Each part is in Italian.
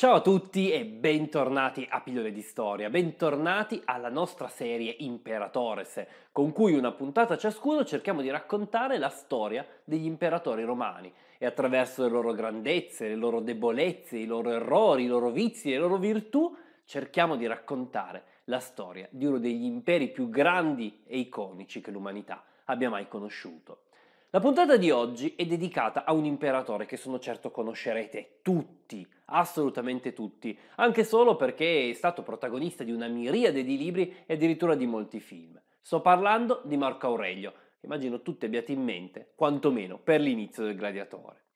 Ciao a tutti e bentornati a Pillole di Storia, bentornati alla nostra serie Imperatores, con cui una puntata ciascuno cerchiamo di raccontare la storia degli imperatori romani e attraverso le loro grandezze, le loro debolezze, i loro errori, i loro vizi, le loro virtù, cerchiamo di raccontare la storia di uno degli imperi più grandi e iconici che l'umanità abbia mai conosciuto. La puntata di oggi è dedicata a un imperatore che sono certo conoscerete tutti, assolutamente tutti, anche solo perché è stato protagonista di una miriade di libri e addirittura di molti film. Sto parlando di Marco Aurelio, che immagino tutti abbiate in mente, quantomeno per l'inizio del gladiatore.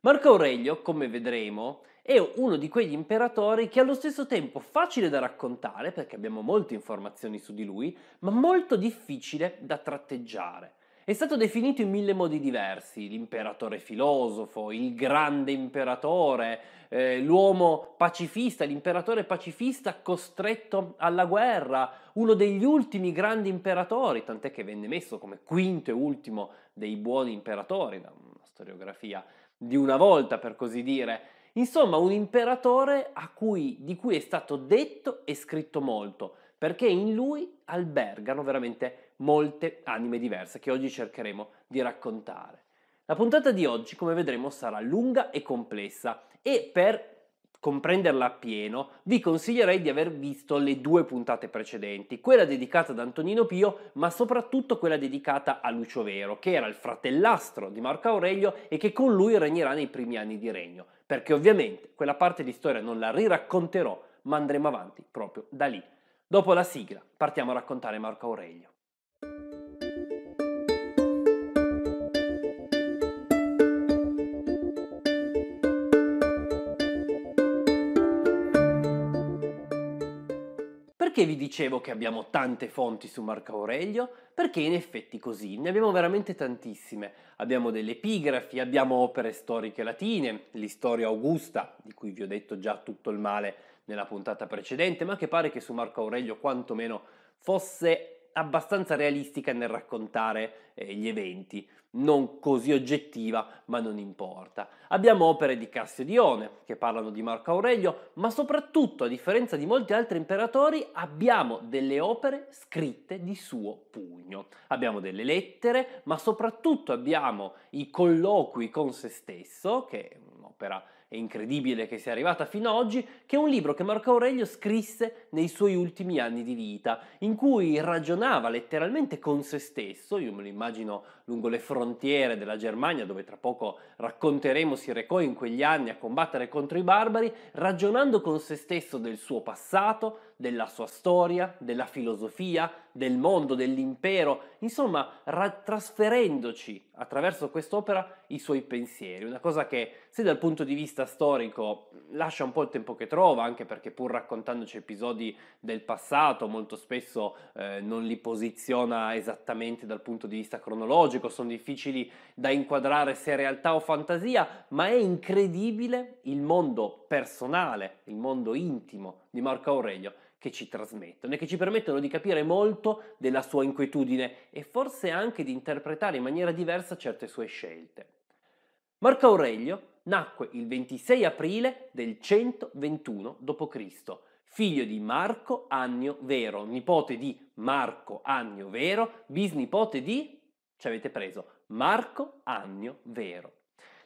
Marco Aurelio, come vedremo, è uno di quegli imperatori che è allo stesso tempo facile da raccontare, perché abbiamo molte informazioni su di lui, ma molto difficile da tratteggiare è stato definito in mille modi diversi, l'imperatore filosofo, il grande imperatore, eh, l'uomo pacifista, l'imperatore pacifista costretto alla guerra, uno degli ultimi grandi imperatori, tant'è che venne messo come quinto e ultimo dei buoni imperatori, da una storiografia di una volta per così dire. Insomma, un imperatore cui, di cui è stato detto e scritto molto, perché in lui albergano veramente molte anime diverse che oggi cercheremo di raccontare. La puntata di oggi, come vedremo, sarà lunga e complessa e per comprenderla appieno, vi consiglierei di aver visto le due puntate precedenti, quella dedicata ad Antonino Pio, ma soprattutto quella dedicata a Lucio Vero, che era il fratellastro di Marco Aurelio e che con lui regnerà nei primi anni di regno, perché ovviamente quella parte di storia non la riracconterò, ma andremo avanti proprio da lì. Dopo la sigla partiamo a raccontare Marco Aurelio. Perché vi dicevo che abbiamo tante fonti su Marco Aurelio? Perché in effetti così, ne abbiamo veramente tantissime. Abbiamo delle epigrafi, abbiamo opere storiche latine, l'Istoria Augusta, di cui vi ho detto già tutto il male nella puntata precedente, ma che pare che su Marco Aurelio quantomeno fosse abbastanza realistica nel raccontare eh, gli eventi, non così oggettiva, ma non importa. Abbiamo opere di Cassio Dione che parlano di Marco Aurelio, ma soprattutto, a differenza di molti altri imperatori, abbiamo delle opere scritte di suo pugno. Abbiamo delle lettere, ma soprattutto abbiamo i colloqui con se stesso, che è un'opera è incredibile che sia arrivata fino ad oggi, che è un libro che Marco Aurelio scrisse nei suoi ultimi anni di vita, in cui ragionava letteralmente con se stesso, io me lo immagino lungo le frontiere della Germania, dove tra poco racconteremo si recò in quegli anni a combattere contro i barbari, ragionando con se stesso del suo passato, della sua storia, della filosofia, del mondo, dell'impero, insomma trasferendoci attraverso quest'opera i suoi pensieri, una cosa che se dal punto di vista storico lascia un po' il tempo che trova, anche perché pur raccontandoci episodi del passato molto spesso eh, non li posiziona esattamente dal punto di vista cronologico, logico, sono difficili da inquadrare se è realtà o fantasia, ma è incredibile il mondo personale, il mondo intimo di Marco Aurelio che ci trasmettono e che ci permettono di capire molto della sua inquietudine e forse anche di interpretare in maniera diversa certe sue scelte. Marco Aurelio nacque il 26 aprile del 121 d.C., figlio di Marco Annio Vero, nipote di Marco Annio Vero, bisnipote di ci avete preso Marco Annio Vero.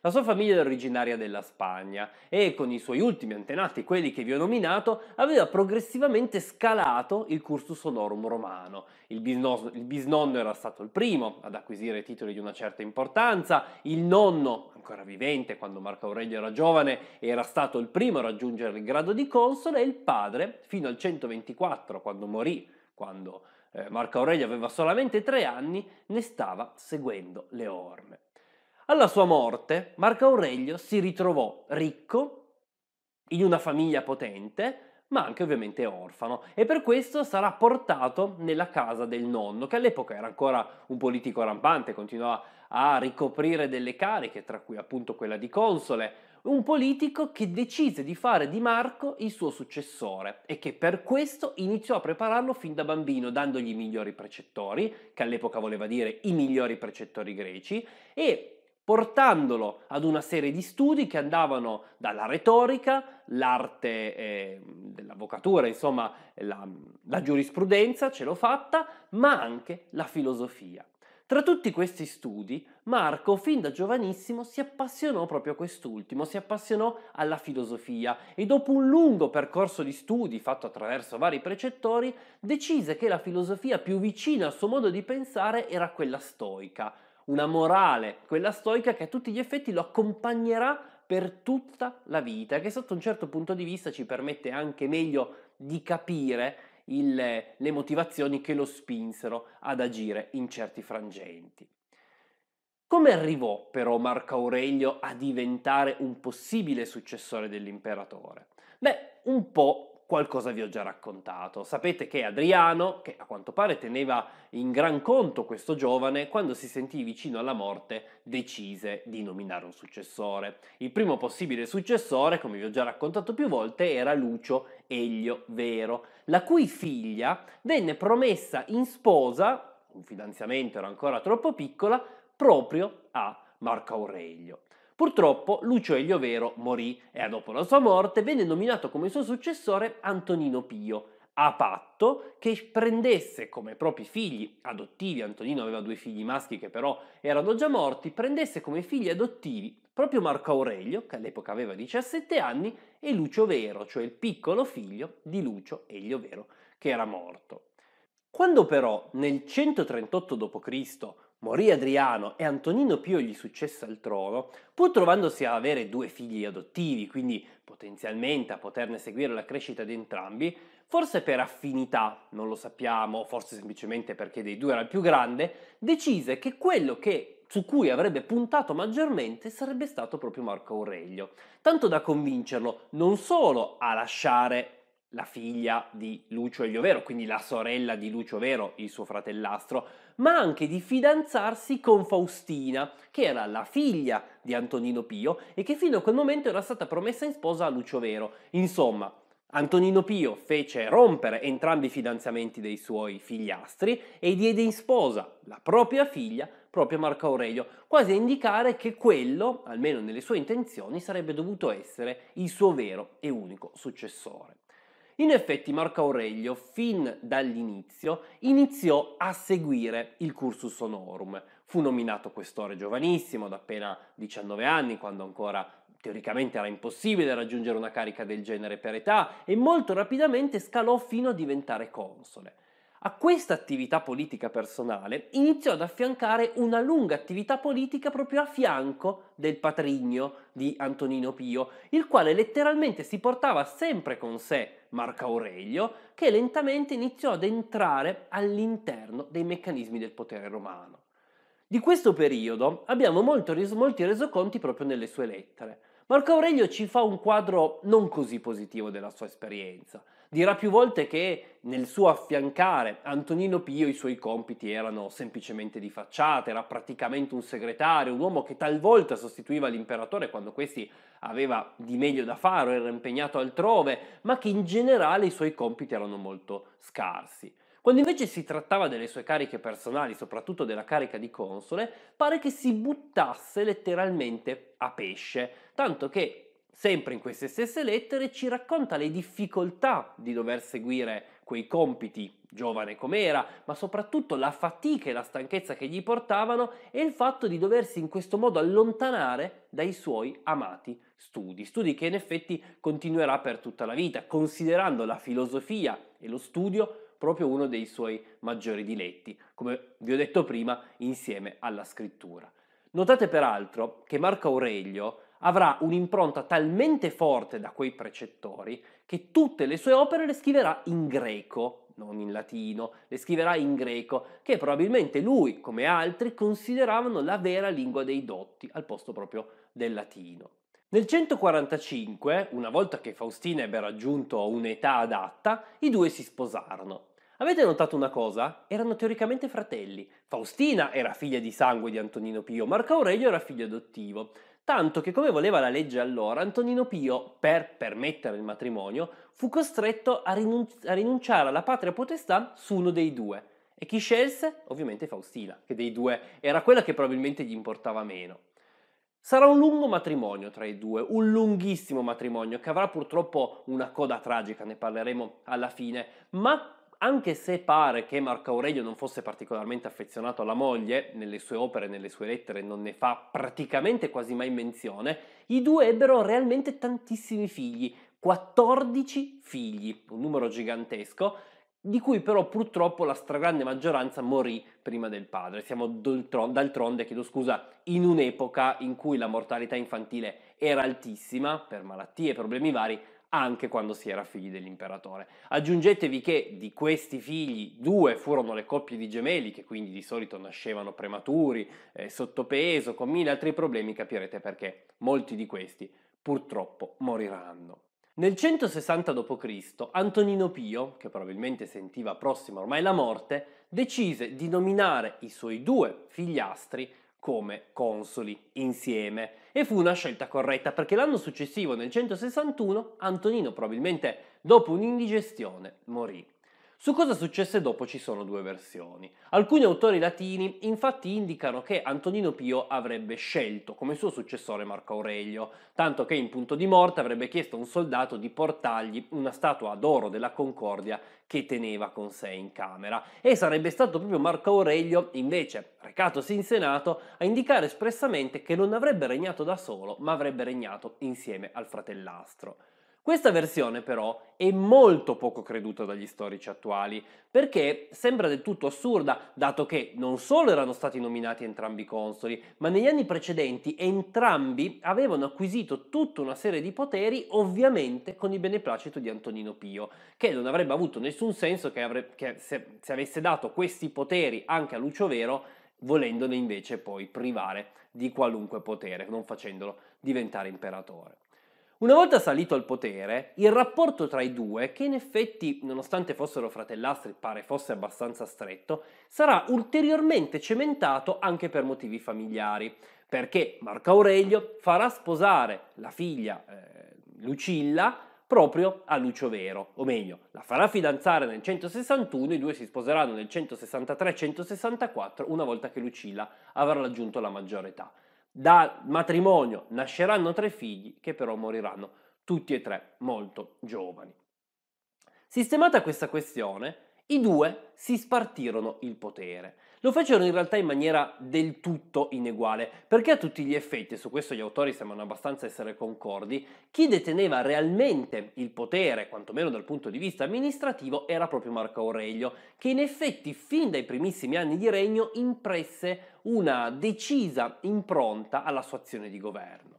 La sua famiglia era originaria della Spagna e con i suoi ultimi antenati, quelli che vi ho nominato, aveva progressivamente scalato il cursus honorum romano. Il, bisnos, il, bisnonno era stato il primo ad acquisire titoli di una certa importanza, il nonno, ancora vivente quando Marco Aurelio era giovane, era stato il primo a raggiungere il grado di console e il padre, fino al 124, quando morì, quando eh, Marco Aurelio aveva solamente tre anni, ne stava seguendo le orme. Alla sua morte, Marco Aurelio si ritrovò ricco, in una famiglia potente, ma anche ovviamente orfano e per questo sarà portato nella casa del nonno che all'epoca era ancora un politico rampante, continuava a ricoprire delle cariche tra cui appunto quella di console un politico che decise di fare Di Marco il suo successore e che per questo iniziò a prepararlo fin da bambino, dandogli i migliori precettori, che all'epoca voleva dire i migliori precettori greci, e portandolo ad una serie di studi che andavano dalla retorica, l'arte eh, dell'avvocatura, insomma la, la giurisprudenza, ce l'ho fatta, ma anche la filosofia. Tra tutti questi studi, Marco fin da giovanissimo si appassionò proprio a quest'ultimo, si appassionò alla filosofia e dopo un lungo percorso di studi fatto attraverso vari precettori, decise che la filosofia più vicina al suo modo di pensare era quella stoica, una morale, quella stoica che a tutti gli effetti lo accompagnerà per tutta la vita, che sotto un certo punto di vista ci permette anche meglio di capire il, le motivazioni che lo spinsero ad agire in certi frangenti. Come arrivò però Marco Aurelio a diventare un possibile successore dell'imperatore? Beh, un po' qualcosa vi ho già raccontato. Sapete che Adriano, che a quanto pare teneva in gran conto questo giovane, quando si sentì vicino alla morte decise di nominare un successore. Il primo possibile successore, come vi ho già raccontato più volte, era Lucio Elio Vero, la cui figlia venne promessa in sposa, un fidanzamento era ancora troppo piccola, proprio a Marco Aurelio. Purtroppo Lucio Elio Vero morì e dopo la sua morte venne nominato come suo successore Antonino Pio, a patto che prendesse come propri figli adottivi, Antonino aveva due figli maschi che però erano già morti, prendesse come figli adottivi proprio Marco Aurelio, che all'epoca aveva 17 anni, e Lucio Vero, cioè il piccolo figlio di Lucio Elio Vero, che era morto. Quando però nel 138 d.C morì Adriano e Antonino Pio gli successe al trono, pur trovandosi a avere due figli adottivi, quindi potenzialmente a poterne seguire la crescita di entrambi, forse per affinità, non lo sappiamo, forse semplicemente perché dei due era il più grande, decise che quello che su cui avrebbe puntato maggiormente sarebbe stato proprio Marco Aurelio, tanto da convincerlo non solo a lasciare la figlia di Lucio Elio Vero, quindi la sorella di Lucio Vero, il suo fratellastro, ma anche di fidanzarsi con Faustina, che era la figlia di Antonino Pio e che fino a quel momento era stata promessa in sposa a Lucio Vero. Insomma, Antonino Pio fece rompere entrambi i fidanzamenti dei suoi figliastri e diede in sposa la propria figlia, proprio Marco Aurelio, quasi a indicare che quello, almeno nelle sue intenzioni, sarebbe dovuto essere il suo vero e unico successore. In effetti Marco Aurelio fin dall'inizio iniziò a seguire il cursus honorum. Fu nominato questore giovanissimo, da appena 19 anni, quando ancora teoricamente era impossibile raggiungere una carica del genere per età, e molto rapidamente scalò fino a diventare console. A questa attività politica personale iniziò ad affiancare una lunga attività politica proprio a fianco del patrigno di Antonino Pio, il quale letteralmente si portava sempre con sé Marco Aurelio, che lentamente iniziò ad entrare all'interno dei meccanismi del potere romano. Di questo periodo abbiamo molti resoconti proprio nelle sue lettere. Marco Aurelio ci fa un quadro non così positivo della sua esperienza. Dirà più volte che nel suo affiancare Antonino Pio i suoi compiti erano semplicemente di facciata, era praticamente un segretario, un uomo che talvolta sostituiva l'imperatore quando questi aveva di meglio da fare, o era impegnato altrove, ma che in generale i suoi compiti erano molto scarsi. Quando invece si trattava delle sue cariche personali, soprattutto della carica di console, pare che si buttasse letteralmente a pesce, tanto che sempre in queste stesse lettere ci racconta le difficoltà di dover seguire quei compiti, giovane com'era, ma soprattutto la fatica e la stanchezza che gli portavano e il fatto di doversi in questo modo allontanare dai suoi amati studi, studi che in effetti continuerà per tutta la vita, considerando la filosofia e lo studio proprio uno dei suoi maggiori diletti, come vi ho detto prima, insieme alla scrittura. Notate peraltro che Marco Aurelio avrà un'impronta talmente forte da quei precettori che tutte le sue opere le scriverà in greco, non in latino, le scriverà in greco, che probabilmente lui, come altri, consideravano la vera lingua dei dotti, al posto proprio del latino. Nel 145, una volta che Faustina ebbe raggiunto un'età adatta, i due si sposarono. Avete notato una cosa? Erano teoricamente fratelli. Faustina era figlia di sangue di Antonino Pio, Marco Aurelio era figlio adottivo. Tanto che, come voleva la legge allora, Antonino Pio, per permettere il matrimonio, fu costretto a, rinunci- a rinunciare alla patria potestà su uno dei due. E chi scelse? Ovviamente Faustina, che dei due era quella che probabilmente gli importava meno. Sarà un lungo matrimonio tra i due, un lunghissimo matrimonio che avrà purtroppo una coda tragica, ne parleremo alla fine, ma anche se pare che Marco Aurelio non fosse particolarmente affezionato alla moglie, nelle sue opere, nelle sue lettere non ne fa praticamente quasi mai menzione, i due ebbero realmente tantissimi figli, 14 figli, un numero gigantesco, di cui però purtroppo la stragrande maggioranza morì prima del padre. Siamo d'altronde, chiedo scusa, in un'epoca in cui la mortalità infantile era altissima per malattie e problemi vari, anche quando si era figli dell'imperatore. Aggiungetevi che di questi figli due furono le coppie di gemelli, che quindi di solito nascevano prematuri, eh, sottopeso, con mille altri problemi, capirete perché molti di questi purtroppo moriranno. Nel 160 d.C. Antonino Pio, che probabilmente sentiva prossima ormai la morte, decise di nominare i suoi due figliastri come consoli insieme e fu una scelta corretta perché l'anno successivo, nel 161, Antonino probabilmente dopo un'indigestione morì. Su cosa successe dopo ci sono due versioni. Alcuni autori latini infatti indicano che Antonino Pio avrebbe scelto come suo successore Marco Aurelio, tanto che in punto di morte avrebbe chiesto a un soldato di portargli una statua d'oro della Concordia che teneva con sé in camera e sarebbe stato proprio Marco Aurelio, invece, recatosi in Senato, a indicare espressamente che non avrebbe regnato da solo, ma avrebbe regnato insieme al fratellastro. Questa versione però è molto poco creduta dagli storici attuali, perché sembra del tutto assurda, dato che non solo erano stati nominati entrambi i consoli, ma negli anni precedenti entrambi avevano acquisito tutta una serie di poteri, ovviamente con il beneplacito di Antonino Pio, che non avrebbe avuto nessun senso che, avre- che se-, se avesse dato questi poteri anche a Lucio Vero, volendone invece poi privare di qualunque potere, non facendolo diventare imperatore. Una volta salito al potere, il rapporto tra i due, che in effetti, nonostante fossero fratellastri, pare fosse abbastanza stretto, sarà ulteriormente cementato anche per motivi familiari, perché Marco Aurelio farà sposare la figlia eh, Lucilla proprio a Lucio Vero, o meglio, la farà fidanzare nel 161, i due si sposeranno nel 163-164 una volta che Lucilla avrà raggiunto la maggiore età. Dal matrimonio nasceranno tre figli che però moriranno, tutti e tre molto giovani. Sistemata questa questione, i due si spartirono il potere. Lo fecero in realtà in maniera del tutto ineguale, perché a tutti gli effetti, e su questo gli autori sembrano abbastanza essere concordi, chi deteneva realmente il potere, quantomeno dal punto di vista amministrativo, era proprio Marco Aurelio, che in effetti fin dai primissimi anni di regno impresse una decisa impronta alla sua azione di governo.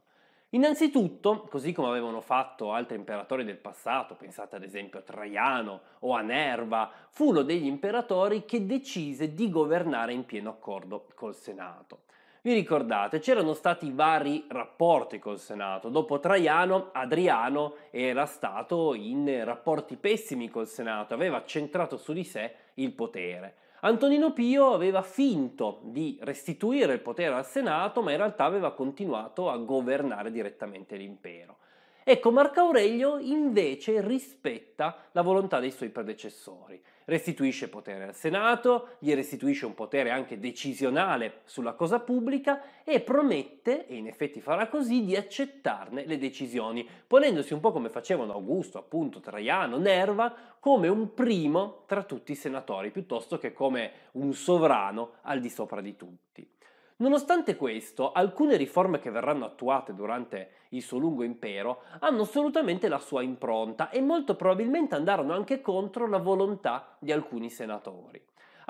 Innanzitutto, così come avevano fatto altri imperatori del passato, pensate ad esempio a Traiano o a Nerva, fu uno degli imperatori che decise di governare in pieno accordo col Senato. Vi ricordate, c'erano stati vari rapporti col Senato. Dopo Traiano, Adriano era stato in rapporti pessimi col Senato, aveva centrato su di sé il potere. Antonino Pio aveva finto di restituire il potere al Senato, ma in realtà aveva continuato a governare direttamente l'impero. Ecco, Marco Aurelio invece rispetta la volontà dei suoi predecessori restituisce potere al Senato, gli restituisce un potere anche decisionale sulla cosa pubblica e promette, e in effetti farà così, di accettarne le decisioni, ponendosi un po' come facevano Augusto, appunto, Traiano, Nerva, come un primo tra tutti i senatori, piuttosto che come un sovrano al di sopra di tutti. Nonostante questo, alcune riforme che verranno attuate durante il suo lungo impero hanno assolutamente la sua impronta e molto probabilmente andarono anche contro la volontà di alcuni senatori.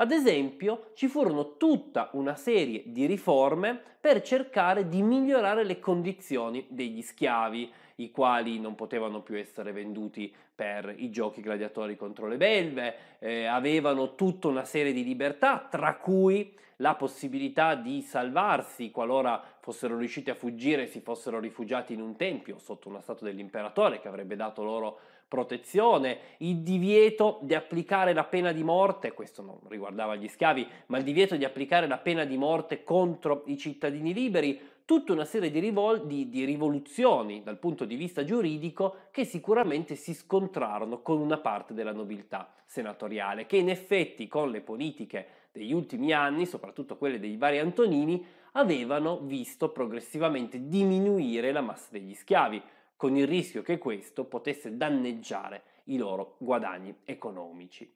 Ad esempio, ci furono tutta una serie di riforme per cercare di migliorare le condizioni degli schiavi, i quali non potevano più essere venduti per i giochi gladiatori contro le belve, eh, avevano tutta una serie di libertà, tra cui la possibilità di salvarsi qualora fossero riusciti a fuggire e si fossero rifugiati in un tempio sotto una statua dell'imperatore che avrebbe dato loro protezione, il divieto di applicare la pena di morte, questo non riguardava gli schiavi, ma il divieto di applicare la pena di morte contro i cittadini liberi, tutta una serie di, rivol- di, di rivoluzioni dal punto di vista giuridico che sicuramente si scontrarono con una parte della nobiltà senatoriale, che in effetti con le politiche degli ultimi anni, soprattutto quelle dei vari Antonini, avevano visto progressivamente diminuire la massa degli schiavi con il rischio che questo potesse danneggiare i loro guadagni economici.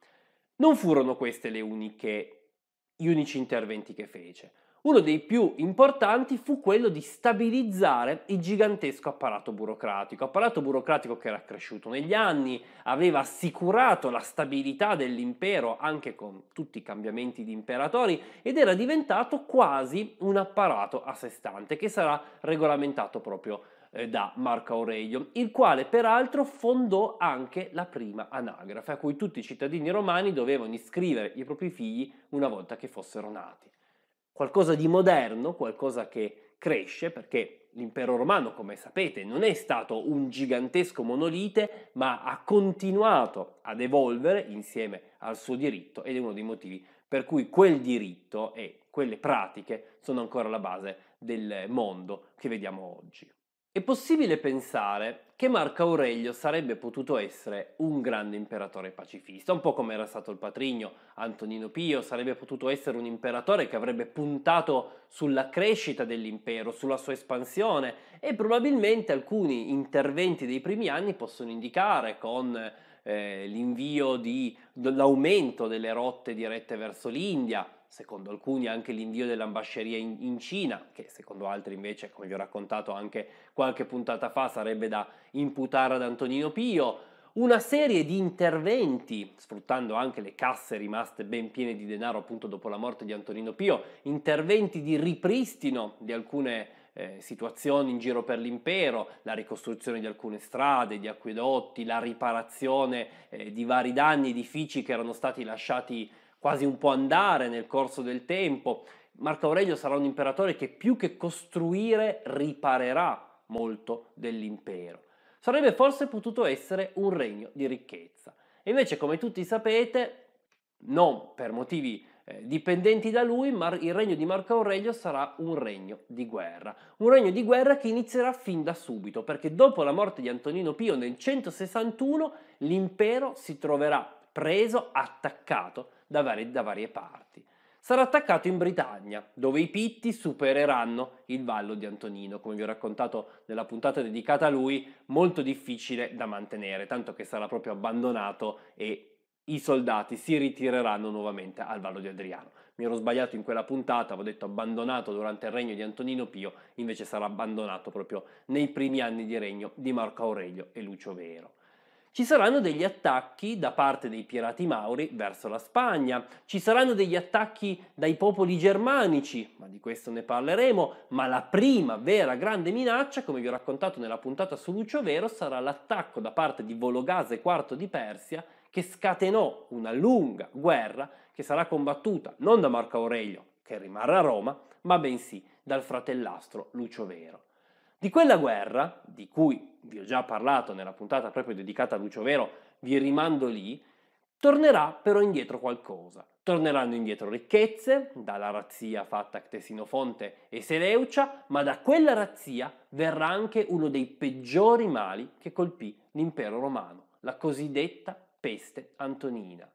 Non furono questi gli unici interventi che fece. Uno dei più importanti fu quello di stabilizzare il gigantesco apparato burocratico, apparato burocratico che era cresciuto negli anni, aveva assicurato la stabilità dell'impero anche con tutti i cambiamenti di imperatori ed era diventato quasi un apparato a sé stante che sarà regolamentato proprio eh, da Marco Aurelio, il quale peraltro fondò anche la prima anagrafe, a cui tutti i cittadini romani dovevano iscrivere i propri figli una volta che fossero nati. Qualcosa di moderno, qualcosa che cresce, perché l'impero romano, come sapete, non è stato un gigantesco monolite, ma ha continuato ad evolvere insieme al suo diritto ed è uno dei motivi per cui quel diritto e quelle pratiche sono ancora la base del mondo che vediamo oggi. È possibile pensare che Marco Aurelio sarebbe potuto essere un grande imperatore pacifista, un po' come era stato il patrigno Antonino Pio, sarebbe potuto essere un imperatore che avrebbe puntato sulla crescita dell'impero, sulla sua espansione e probabilmente alcuni interventi dei primi anni possono indicare con eh, l'invio di, dell'aumento delle rotte dirette verso l'India, secondo alcuni anche l'invio dell'ambasceria in, in, Cina, che secondo altri invece, come vi ho raccontato anche qualche puntata fa, sarebbe da imputare ad Antonino Pio, una serie di interventi, sfruttando anche le casse rimaste ben piene di denaro appunto dopo la morte di Antonino Pio, interventi di ripristino di alcune eh, situazioni in giro per l'impero, la ricostruzione di alcune strade, di acquedotti, la riparazione eh, di vari danni, edifici che erano stati lasciati quasi un po' andare nel corso del tempo. Marco Aurelio sarà un imperatore che più che costruire riparerà molto dell'impero. Sarebbe forse potuto essere un regno di ricchezza. E invece, come tutti sapete, non per motivi eh, dipendenti da lui, ma il regno di Marco Aurelio sarà un regno di guerra. Un regno di guerra che inizierà fin da subito, perché dopo la morte di Antonino Pio nel 161 l'impero si troverà preso, attaccato da, vari, da varie parti. Sarà attaccato in Britannia, dove i Pitti supereranno il vallo di Antonino, come vi ho raccontato nella puntata dedicata a lui, molto difficile da mantenere, tanto che sarà proprio abbandonato e i soldati si ritireranno nuovamente al Vallo di Adriano. Mi ero sbagliato in quella puntata, avevo detto abbandonato durante il regno di Antonino Pio, invece sarà abbandonato proprio nei primi anni di regno di Marco Aurelio e Lucio Vero. Ci saranno degli attacchi da parte dei pirati mauri verso la Spagna, ci saranno degli attacchi dai popoli germanici, ma di questo ne parleremo, ma la prima vera grande minaccia, come vi ho raccontato nella puntata su Lucio Vero, sarà l'attacco da parte di Vologase IV di Persia che scatenò una lunga guerra che sarà combattuta non da Marco Aurelio, che rimarrà a Roma, ma bensì dal fratellastro Lucio Vero. Di quella guerra, di cui vi ho già parlato nella puntata proprio dedicata a Lucio Vero, vi rimando lì, tornerà però indietro qualcosa. Torneranno indietro ricchezze, dalla razzia fatta a Ctesinofonte e Seleucia, ma da quella razzia verrà anche uno dei peggiori mali che colpì l'impero romano, la cosiddetta peste antonina.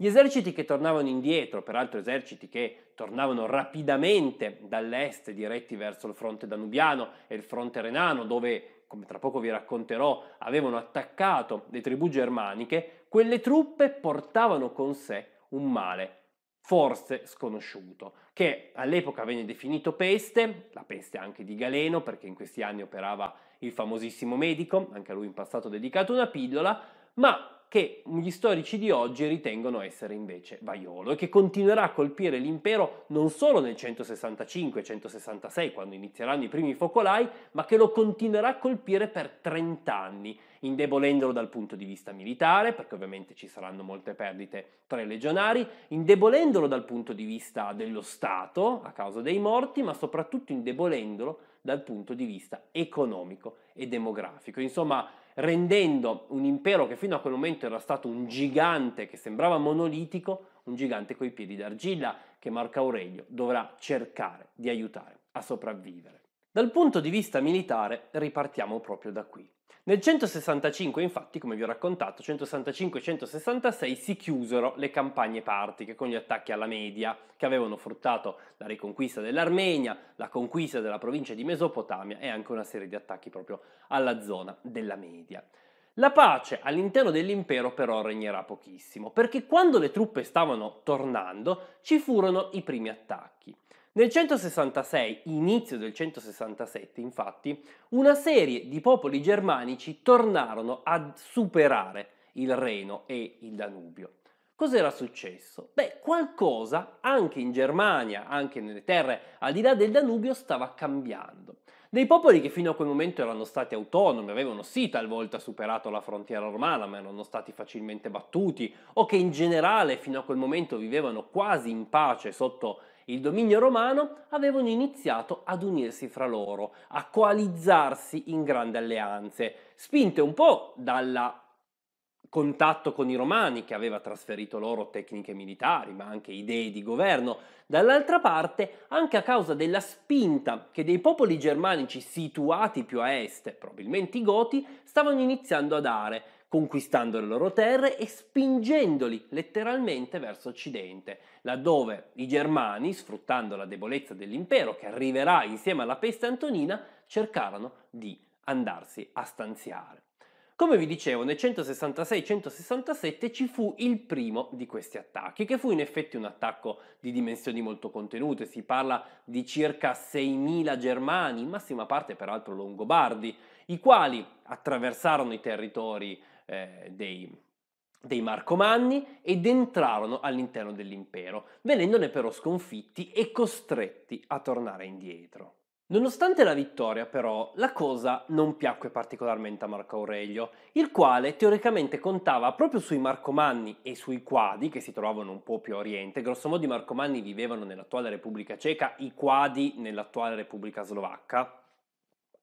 Gli eserciti che tornavano indietro, peraltro eserciti che tornavano rapidamente dall'est diretti verso il fronte danubiano e il fronte renano, dove, come tra poco vi racconterò, avevano attaccato le tribù germaniche, quelle truppe portavano con sé un male forse sconosciuto, che all'epoca venne definito peste, la peste anche di Galeno, perché in questi anni operava il famosissimo medico, anche a lui in passato dedicato una pillola, ma che gli storici di oggi ritengono essere invece Vaiolo e che continuerà a colpire l'impero non solo nel 165-166 quando inizieranno i primi focolai, ma che lo continuerà a colpire per 30 anni, indebolendolo dal punto di vista militare, perché ovviamente ci saranno molte perdite tra i legionari, indebolendolo dal punto di vista dello Stato a causa dei morti, ma soprattutto indebolendolo dal punto di vista economico e demografico. Insomma, rendendo un impero che fino a quel momento era stato un gigante che sembrava monolitico, un gigante coi piedi d'argilla che Marco Aurelio dovrà cercare di aiutare a sopravvivere. Dal punto di vista militare ripartiamo proprio da qui. Nel 165, infatti, come vi ho raccontato, 165-166 si chiusero le campagne partiche con gli attacchi alla media che avevano fruttato la riconquista dell'Armenia, la conquista della provincia di Mesopotamia e anche una serie di attacchi proprio alla zona della media. La pace all'interno dell'impero però regnerà pochissimo, perché quando le truppe stavano tornando ci furono i primi attacchi. Nel 166, inizio del 167, infatti, una serie di popoli germanici tornarono a superare il Reno e il Danubio. Cos'era successo? Beh, qualcosa anche in Germania, anche nelle terre al di là del Danubio, stava cambiando. Dei popoli che fino a quel momento erano stati autonomi, avevano sì talvolta superato la frontiera romana, ma erano stati facilmente battuti, o che in generale fino a quel momento vivevano quasi in pace sotto il il dominio romano avevano iniziato ad unirsi fra loro, a coalizzarsi in grandi alleanze, spinte un po' dal contatto con i romani che aveva trasferito loro tecniche militari, ma anche idee di governo, dall'altra parte anche a causa della spinta che dei popoli germanici situati più a est, probabilmente i goti, stavano iniziando a dare conquistando le loro terre e spingendoli letteralmente verso occidente, laddove i germani, sfruttando la debolezza dell'impero che arriverà insieme alla peste antonina, cercarono di andarsi a stanziare. Come vi dicevo, nel 166-167 ci fu il primo di questi attacchi, che fu in effetti un attacco di dimensioni molto contenute, si parla di circa 6.000 germani, in massima parte peraltro longobardi, i quali attraversarono i territori eh, dei, dei Marcomanni ed entrarono all'interno dell'impero, venendone però sconfitti e costretti a tornare indietro. Nonostante la vittoria, però, la cosa non piacque particolarmente a Marco Aurelio, il quale teoricamente contava proprio sui Marcomanni e sui Quadi, che si trovavano un po' più a oriente. Grossomodo i Marcomanni vivevano nell'attuale Repubblica Ceca, i Quadi nell'attuale Repubblica Slovacca,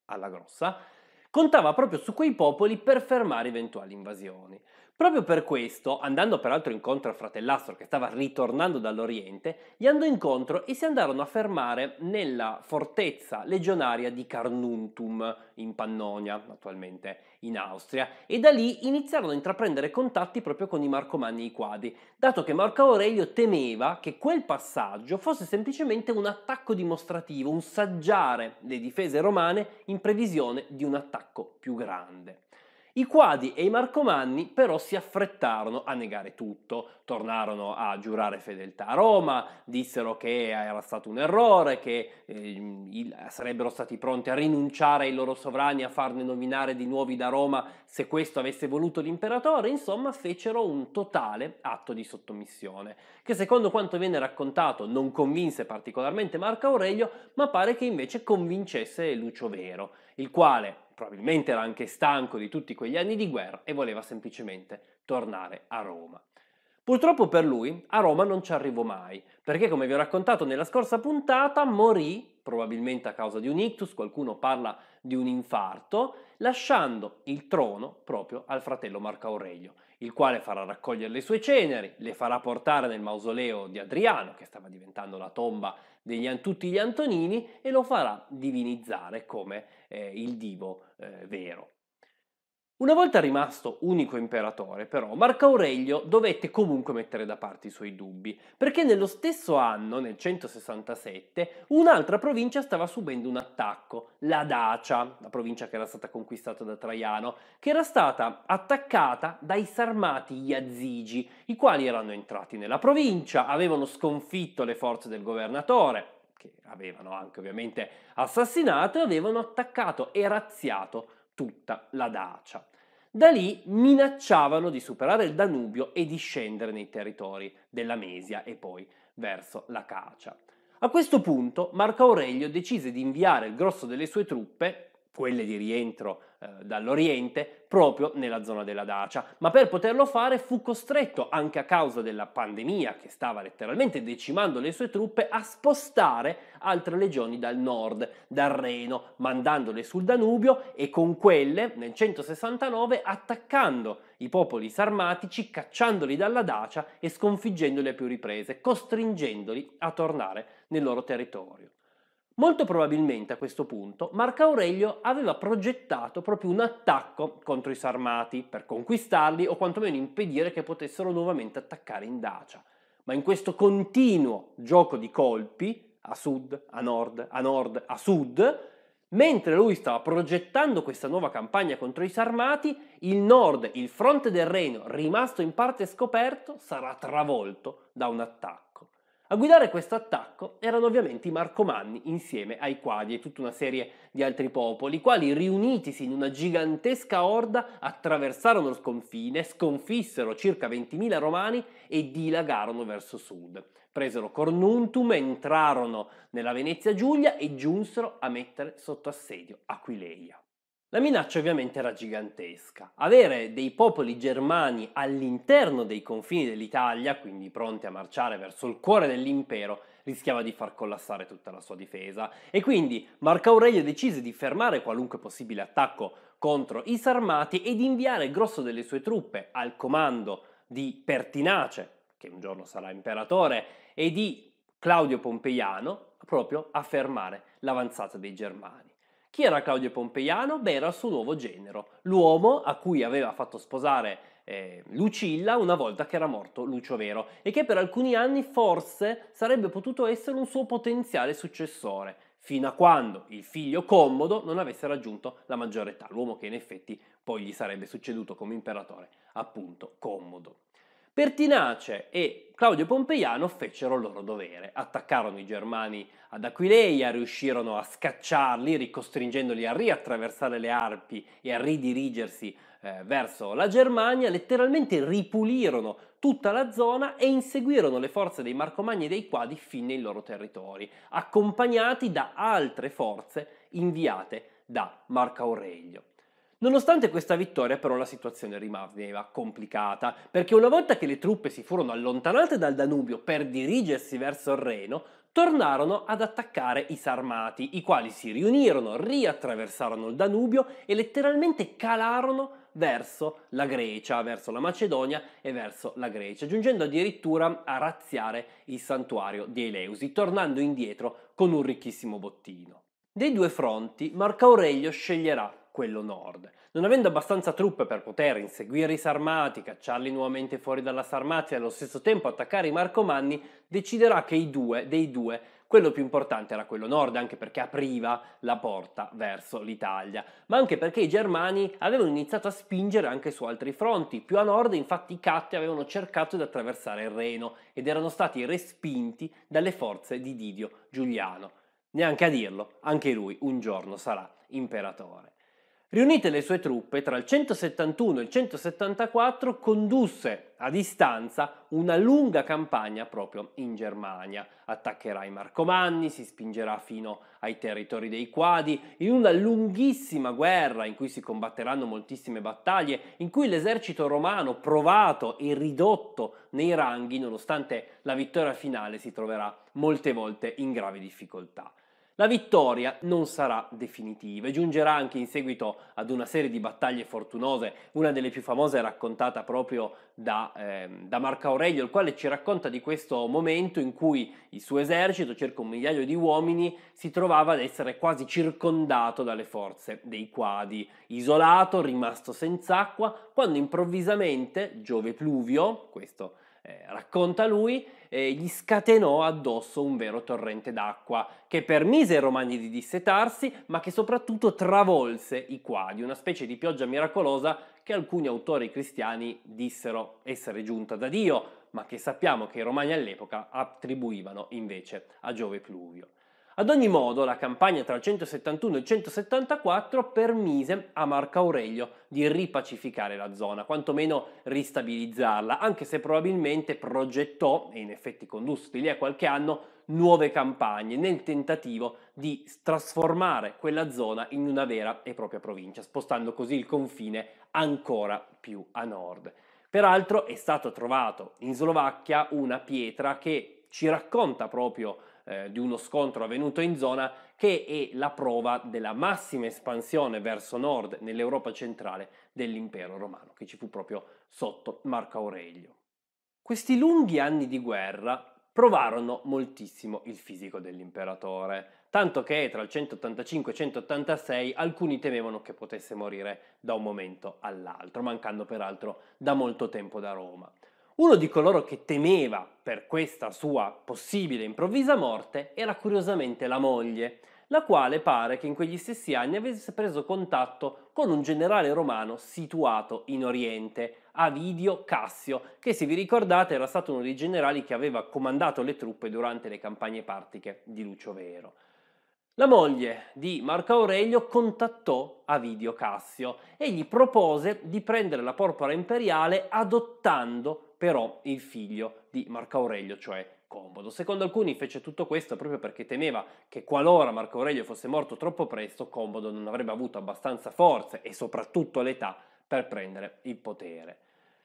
alla grossa, contava proprio su quei popoli per fermare eventuali invasioni. Proprio per questo, andando peraltro incontro al fratellastro che stava ritornando dall'Oriente, gli andò incontro e si andarono a fermare nella fortezza legionaria di Carnuntum, in Pannonia, attualmente in Austria, e da lì iniziarono a intraprendere contatti proprio con i Marcomanni e i Quadi, dato che Marco Aurelio temeva che quel passaggio fosse semplicemente un attacco dimostrativo, un saggiare le difese romane in previsione di un attacco più grande. I Quadi e i Marcomanni però si affrettarono a negare tutto, tornarono a giurare fedeltà a Roma, dissero che era stato un errore, che eh, sarebbero stati pronti a rinunciare ai loro sovrani, a farne nominare di nuovi da Roma se questo avesse voluto l'imperatore, insomma fecero un totale atto di sottomissione, che secondo quanto viene raccontato non convinse particolarmente Marco Aurelio, ma pare che invece convincesse Lucio Vero il quale probabilmente era anche stanco di tutti quegli anni di guerra e voleva semplicemente tornare a Roma. Purtroppo per lui a Roma non ci arrivò mai, perché come vi ho raccontato nella scorsa puntata morì, probabilmente a causa di un ictus, qualcuno parla di un infarto, lasciando il trono proprio al fratello Marco Aurelio, il quale farà raccogliere le sue ceneri, le farà portare nel mausoleo di Adriano, che stava diventando la tomba degli, tutti gli Antonini, e lo farà divinizzare come eh, il divo eh, vero. Una volta rimasto unico imperatore, però, Marco Aurelio dovette comunque mettere da parte i suoi dubbi, perché nello stesso anno, nel 167, un'altra provincia stava subendo un attacco, la Dacia, la provincia che era stata conquistata da Traiano, che era stata attaccata dai sarmati Yazigi, i quali erano entrati nella provincia, avevano sconfitto le forze del governatore, che avevano anche ovviamente assassinato, e avevano attaccato e razziato tutta la Dacia. Da lì minacciavano di superare il Danubio e di scendere nei territori della Mesia e poi verso la Cacia. A questo punto Marco Aurelio decise di inviare il grosso delle sue truppe, quelle di rientro eh, dall'Oriente proprio nella zona della Dacia, ma per poterlo fare fu costretto, anche a causa della pandemia che stava letteralmente decimando le sue truppe, a spostare altre legioni dal nord, dal Reno, mandandole sul Danubio e con quelle, nel 169, attaccando i popoli sarmatici, cacciandoli dalla Dacia e sconfiggendoli a più riprese, costringendoli a tornare nel loro territorio. Molto probabilmente a questo punto Marco Aurelio aveva progettato proprio un attacco contro i Sarmati per conquistarli o quantomeno impedire che potessero nuovamente attaccare in Dacia. Ma in questo continuo gioco di colpi, a sud, a nord, a nord, a sud, mentre lui stava progettando questa nuova campagna contro i Sarmati, il nord, il fronte del Reno, rimasto in parte scoperto, sarà travolto da un attacco. A guidare questo attacco erano ovviamente i Marcomanni insieme ai Quadi e tutta una serie di altri popoli, i quali riunitisi in una gigantesca orda attraversarono il confine, sconfissero circa 20.000 romani e dilagarono verso sud. Presero Cornuntum, entrarono nella Venezia Giulia e giunsero a mettere sotto assedio Aquileia. La minaccia ovviamente era gigantesca. Avere dei popoli germani all'interno dei confini dell'Italia, quindi pronti a marciare verso il cuore dell'impero, rischiava di far collassare tutta la sua difesa e quindi Marco Aurelio decise di fermare qualunque possibile attacco contro i Sarmati e di inviare il grosso delle sue truppe al comando di Pertinace, che un giorno sarà imperatore, e di Claudio Pompeiano proprio a fermare l'avanzata dei Germani. Chi era Claudio Pompeiano? Beh, era il suo nuovo genero, l'uomo a cui aveva fatto sposare eh, Lucilla una volta che era morto Lucio Vero e che per alcuni anni forse sarebbe potuto essere un suo potenziale successore, fino a quando il figlio Commodo non avesse raggiunto la maggiore età, l'uomo che in effetti poi gli sarebbe succeduto come imperatore, appunto Commodo. Pertinace e Claudio Pompeiano fecero il loro dovere, attaccarono i germani ad Aquileia, riuscirono a scacciarli, ricostringendoli a riattraversare le Alpi e a ridirigersi eh, verso la Germania, letteralmente ripulirono tutta la zona e inseguirono le forze dei Marcomagni e dei Quadi fin nei loro territori, accompagnati da altre forze inviate da Marco Aurelio. Nonostante questa vittoria però la situazione rimaneva complicata, perché una volta che le truppe si furono allontanate dal Danubio per dirigersi verso il Reno, tornarono ad attaccare i Sarmati, i quali si riunirono, riattraversarono il Danubio e letteralmente calarono verso la Grecia, verso la Macedonia e verso la Grecia, giungendo addirittura a razziare il santuario di Eleusi, tornando indietro con un ricchissimo bottino. Dei due fronti Marco Aurelio sceglierà quello nord. Non avendo abbastanza truppe per poter inseguire i Sarmati, cacciarli nuovamente fuori dalla Sarmazia e allo stesso tempo attaccare i Marcomanni, deciderà che i due, dei due, quello più importante era quello nord, anche perché apriva la porta verso l'Italia, ma anche perché i germani avevano iniziato a spingere anche su altri fronti. Più a nord, infatti, i catti avevano cercato di attraversare il Reno ed erano stati respinti dalle forze di Didio Giuliano. Neanche a dirlo, anche lui un giorno sarà imperatore. Riunite le sue truppe, tra il 171 e il 174 condusse a distanza una lunga campagna proprio in Germania. Attaccherà i Marcomanni, si spingerà fino ai territori dei Quadi, in una lunghissima guerra in cui si combatteranno moltissime battaglie, in cui l'esercito romano, provato e ridotto nei ranghi, nonostante la vittoria finale, si troverà molte volte in gravi difficoltà. La vittoria non sarà definitiva e giungerà anche in seguito ad una serie di battaglie fortunose, una delle più famose raccontata proprio da, eh, da Marco Aurelio, il quale ci racconta di questo momento in cui il suo esercito, circa un migliaio di uomini, si trovava ad essere quasi circondato dalle forze dei quadi, isolato, rimasto senza acqua, quando improvvisamente Giove Pluvio, questo è eh, racconta lui, eh, gli scatenò addosso un vero torrente d'acqua che permise ai romani di dissetarsi, ma che soprattutto travolse i quadi, una specie di pioggia miracolosa che alcuni autori cristiani dissero essere giunta da Dio, ma che sappiamo che i romani all'epoca attribuivano invece a Giove Pluvio. Ad ogni modo, la campagna tra il 171 e il 174 permise a Marco Aurelio di ripacificare la zona, quantomeno ristabilizzarla, anche se probabilmente progettò, e in effetti condusse di lì a qualche anno, nuove campagne nel tentativo di trasformare quella zona in una vera e propria provincia, spostando così il confine ancora più a nord. Peraltro è stato trovato in Slovacchia una pietra che ci racconta proprio eh, di uno scontro avvenuto in zona che è la prova della massima espansione verso nord nell'Europa centrale dell'impero romano, che ci fu proprio sotto Marco Aurelio. Questi lunghi anni di guerra provarono moltissimo il fisico dell'imperatore, tanto che tra il 185 e il 186 alcuni temevano che potesse morire da un momento all'altro, mancando peraltro da molto tempo da Roma. Uno di coloro che temeva per questa sua possibile improvvisa morte era curiosamente la moglie, la quale pare che in quegli stessi anni avesse preso contatto con un generale romano situato in Oriente, Avidio Cassio, che se vi ricordate era stato uno dei generali che aveva comandato le truppe durante le campagne partiche di Lucio Vero. La moglie di Marco Aurelio contattò Avidio Cassio e gli propose di prendere la porpora imperiale adottando però il figlio di Marco Aurelio, cioè Comodo. Secondo alcuni fece tutto questo proprio perché temeva che qualora Marco Aurelio fosse morto troppo presto, Comodo non avrebbe avuto abbastanza forze e soprattutto l'età per prendere il potere.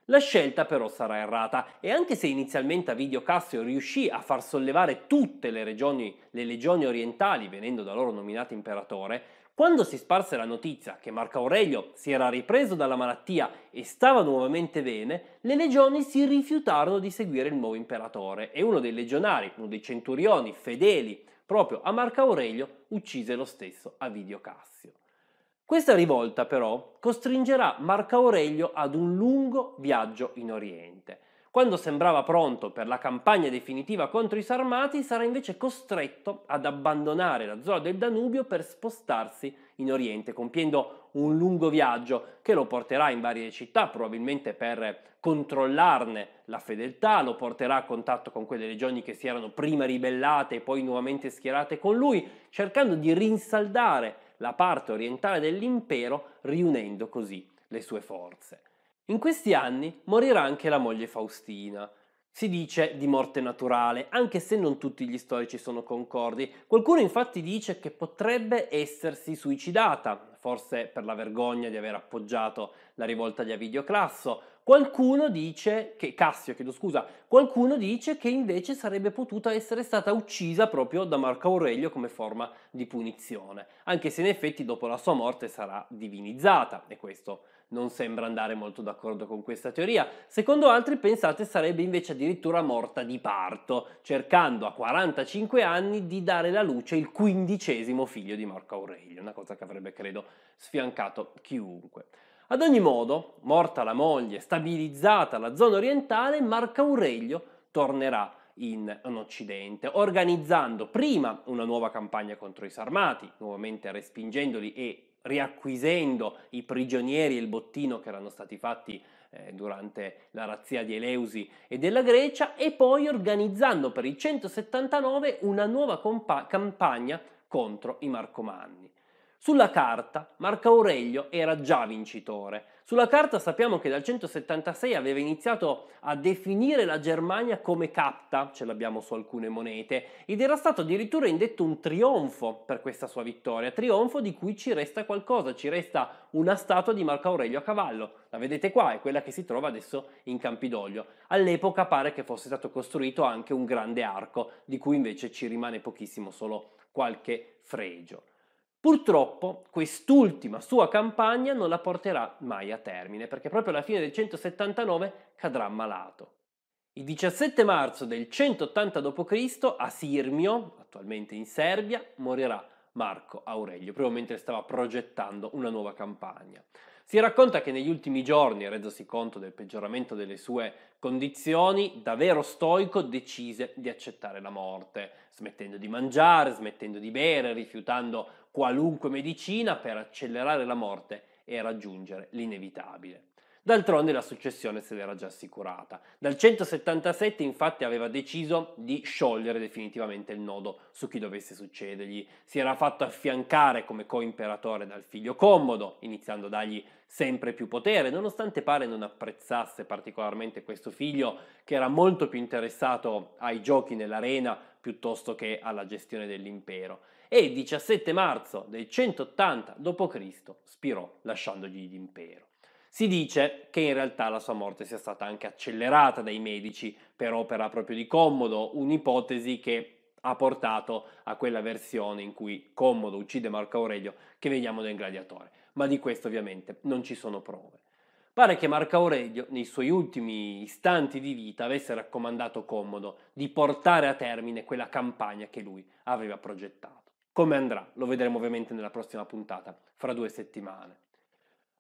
La scelta però sarà errata e anche se inizialmente Avidio Cassio riuscì a far sollevare tutte le, regioni, le legioni orientali venendo da loro nominato imperatore, quando si sparse la notizia che Marco Aurelio si era ripreso dalla malattia e stava nuovamente bene, le legioni si rifiutarono di seguire il nuovo imperatore e uno dei legionari, uno dei centurioni fedeli proprio a Marco Aurelio, uccise lo stesso Avidio Cassio. Questa rivolta però costringerà Marco Aurelio ad un lungo viaggio in Oriente quando sembrava pronto per la campagna definitiva contro i Sarmati, sarà invece costretto ad abbandonare la zona del Danubio per spostarsi in Oriente, compiendo un lungo viaggio che lo porterà in varie città, probabilmente per controllarne la fedeltà, lo porterà a contatto con quelle legioni che si erano prima ribellate e poi nuovamente schierate con lui, cercando di rinsaldare la parte orientale dell'impero, riunendo così le sue forze. In questi anni morirà anche la moglie Faustina. Si dice di morte naturale, anche se non tutti gli storici sono concordi. Qualcuno infatti dice che potrebbe essersi suicidata, forse per la vergogna di aver appoggiato la rivolta di Avidio Classo, Qualcuno dice che Cassio, chiedo scusa, qualcuno dice che invece sarebbe potuta essere stata uccisa proprio da Marco Aurelio come forma di punizione, anche se in effetti dopo la sua morte sarà divinizzata e questo non sembra andare molto d'accordo con questa teoria. Secondo altri, pensate, sarebbe invece addirittura morta di parto, cercando a 45 anni di dare alla luce il quindicesimo figlio di Marco Aurelio, una cosa che avrebbe, credo, sfiancato chiunque. Ad ogni modo, morta la moglie, stabilizzata la zona orientale, Marco Aurelio tornerà in Occidente, organizzando prima una nuova campagna contro i Sarmati, nuovamente respingendoli e riacquisendo i prigionieri e il bottino che erano stati fatti eh, durante la razzia di Eleusi e della Grecia, e poi organizzando per il 179 una nuova compa- campagna contro i Marcomanni. Sulla carta Marco Aurelio era già vincitore. Sulla carta sappiamo che dal 176 aveva iniziato a definire la Germania come capta, ce l'abbiamo su alcune monete, ed era stato addirittura indetto un trionfo per questa sua vittoria, trionfo di cui ci resta qualcosa, ci resta una statua di Marco Aurelio a cavallo. La vedete qua, è quella che si trova adesso in Campidoglio. All'epoca pare che fosse stato costruito anche un grande arco, di cui invece ci rimane pochissimo, solo qualche fregio. Purtroppo quest'ultima sua campagna non la porterà mai a termine, perché proprio alla fine del 179 cadrà malato. Il 17 marzo del 180 d.C. a Sirmio, attualmente in Serbia, morirà Marco Aurelio, proprio mentre stava progettando una nuova campagna. Si racconta che negli ultimi giorni, resosi conto del peggioramento delle sue condizioni, davvero stoico decise di accettare la morte, smettendo di mangiare, smettendo di bere, rifiutando qualunque medicina per accelerare la morte e raggiungere l'inevitabile. D'altronde la successione se l'era già assicurata. Dal 177 infatti aveva deciso di sciogliere definitivamente il nodo su chi dovesse succedergli. Si era fatto affiancare come coimperatore dal figlio Commodo, iniziando a dargli sempre più potere, nonostante pare non apprezzasse particolarmente questo figlio che era molto più interessato ai giochi nell'arena piuttosto che alla gestione dell'impero e il 17 marzo del 180 d.C. spirò lasciandogli l'impero. Si dice che in realtà la sua morte sia stata anche accelerata dai medici per opera proprio di Commodo, un'ipotesi che ha portato a quella versione in cui Commodo uccide Marco Aurelio che vediamo nel Gladiatore, ma di questo ovviamente non ci sono prove. Pare che Marco Aurelio, nei suoi ultimi istanti di vita, avesse raccomandato Commodo di portare a termine quella campagna che lui aveva progettato. Come andrà? Lo vedremo ovviamente nella prossima puntata, fra due settimane.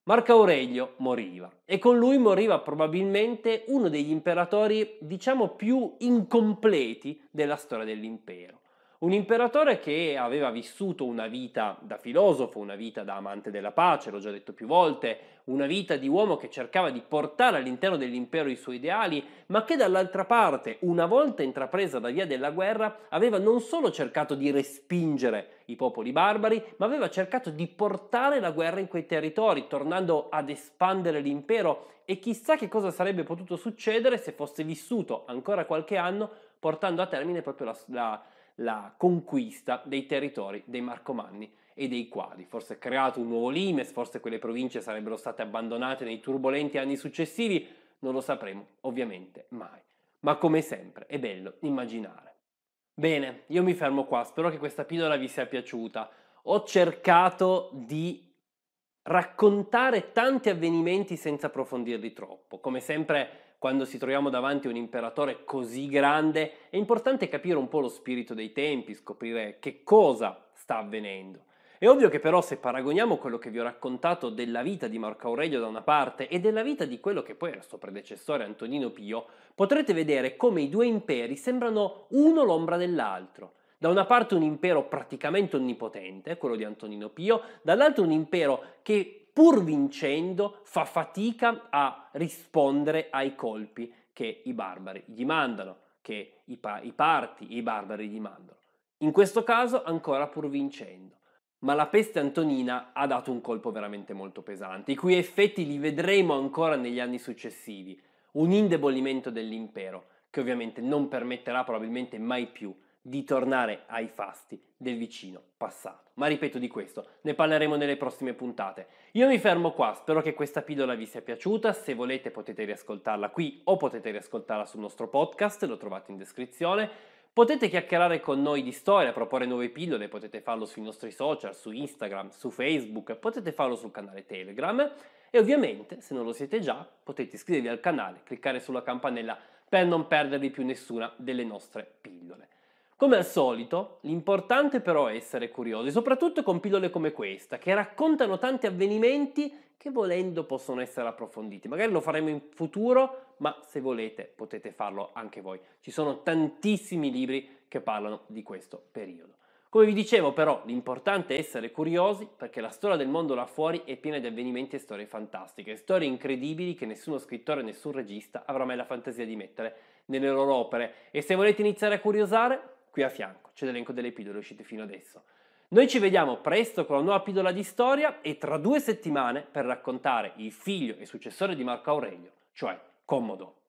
Marco Aurelio moriva e con lui moriva probabilmente uno degli imperatori, diciamo, più incompleti della storia dell'impero. Un imperatore che aveva vissuto una vita da filosofo, una vita da amante della pace, l'ho già detto più volte, una vita di uomo che cercava di portare all'interno dell'impero i suoi ideali, ma che dall'altra parte, una volta intrapresa la via della guerra, aveva non solo cercato di respingere i popoli barbari, ma aveva cercato di portare la guerra in quei territori, tornando ad espandere l'impero e chissà che cosa sarebbe potuto succedere se fosse vissuto ancora qualche anno portando a termine proprio la, la la conquista dei territori dei Marcomanni e dei quali forse creato un nuovo limes, forse quelle province sarebbero state abbandonate nei turbolenti anni successivi, non lo sapremo ovviamente mai. Ma come sempre è bello immaginare. Bene, io mi fermo qua, spero che questa pillola vi sia piaciuta. Ho cercato di raccontare tanti avvenimenti senza approfondirli troppo. Come sempre quando si troviamo davanti a un imperatore così grande, è importante capire un po' lo spirito dei tempi, scoprire che cosa sta avvenendo. È ovvio che però se paragoniamo quello che vi ho raccontato della vita di Marco Aurelio da una parte e della vita di quello che poi era suo predecessore Antonino Pio, potrete vedere come i due imperi sembrano uno l'ombra dell'altro. Da una parte un impero praticamente onnipotente, quello di Antonino Pio, dall'altro un impero che pur vincendo, fa fatica a rispondere ai colpi che i barbari gli mandano, che i, pa- i parti, i barbari gli mandano. In questo caso ancora pur vincendo. Ma la peste antonina ha dato un colpo veramente molto pesante, i cui effetti li vedremo ancora negli anni successivi. Un indebolimento dell'impero, che ovviamente non permetterà probabilmente mai più di tornare ai fasti del vicino passato. Ma ripeto di questo, ne parleremo nelle prossime puntate. Io mi fermo qua, spero che questa pillola vi sia piaciuta, se volete potete riascoltarla qui o potete riascoltarla sul nostro podcast, lo trovate in descrizione. Potete chiacchierare con noi di storia, proporre nuove pillole, potete farlo sui nostri social, su Instagram, su Facebook, potete farlo sul canale Telegram e ovviamente, se non lo siete già, potete iscrivervi al canale, cliccare sulla campanella per non perdervi più nessuna delle nostre pillole. Come al solito, l'importante però è essere curiosi, soprattutto con pillole come questa, che raccontano tanti avvenimenti che volendo possono essere approfonditi. Magari lo faremo in futuro, ma se volete potete farlo anche voi. Ci sono tantissimi libri che parlano di questo periodo. Come vi dicevo però, l'importante è essere curiosi perché la storia del mondo là fuori è piena di avvenimenti e storie fantastiche, storie incredibili che nessuno scrittore, nessun regista avrà mai la fantasia di mettere nelle loro opere. E se volete iniziare a curiosare, qui a fianco, c'è l'elenco delle pillole uscite fino adesso. Noi ci vediamo presto con la nuova pillola di storia e tra due settimane per raccontare il figlio e successore di Marco Aurelio, cioè Commodo.